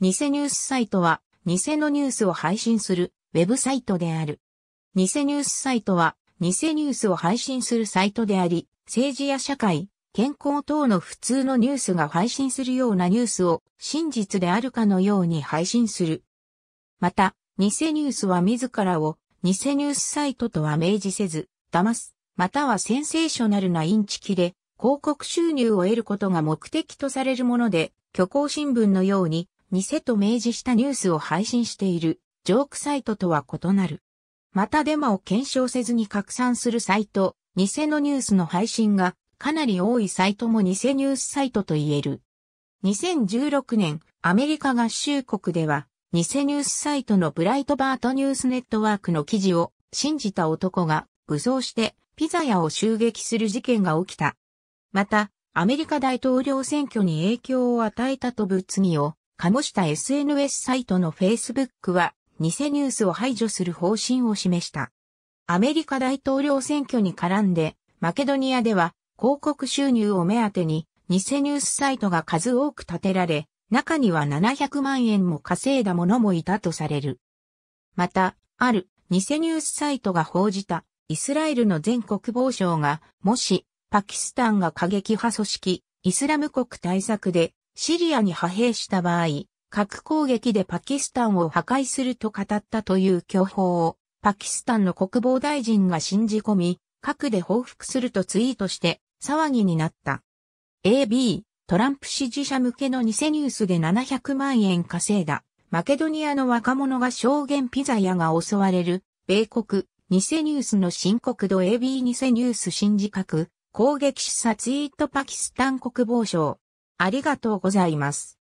偽ニュースサイトは、偽のニュースを配信するウェブサイトである。偽ニュースサイトは、偽ニュースを配信するサイトであり、政治や社会、健康等の普通のニュースが配信するようなニュースを真実であるかのように配信する。また、偽ニュースは自らを偽ニュースサイトとは明示せず、騙す、またはセンセーショナルなインチキで広告収入を得ることが目的とされるもので、虚構新聞のように偽と明示したニュースを配信しているジョークサイトとは異なる。またデマを検証せずに拡散するサイト、偽のニュースの配信がかなり多いサイトも偽ニュースサイトと言える。2016年、アメリカ合衆国では、偽ニュースサイトのブライトバートニュースネットワークの記事を信じた男が武装してピザ屋を襲撃する事件が起きた。また、アメリカ大統領選挙に影響を与えたと物議を鴨下 SNS サイトの Facebook は、偽ニュースを排除する方針を示した。アメリカ大統領選挙に絡んで、マケドニアでは、広告収入を目当てに、偽ニュースサイトが数多く立てられ、中には700万円も稼いだ者もいたとされる。また、ある偽ニュースサイトが報じたイスラエルの全国防省が、もしパキスタンが過激派組織イスラム国対策でシリアに派兵した場合、核攻撃でパキスタンを破壊すると語ったという巨報を、パキスタンの国防大臣が信じ込み、核で報復するとツイートして騒ぎになった。AB、トランプ支持者向けの偽ニュースで700万円稼いだ。マケドニアの若者が証言ピザ屋が襲われる。米国、偽ニュースの深刻度 AB 偽ニュース新自覚。攻撃示唆ツイートパキスタン国防省。ありがとうございます。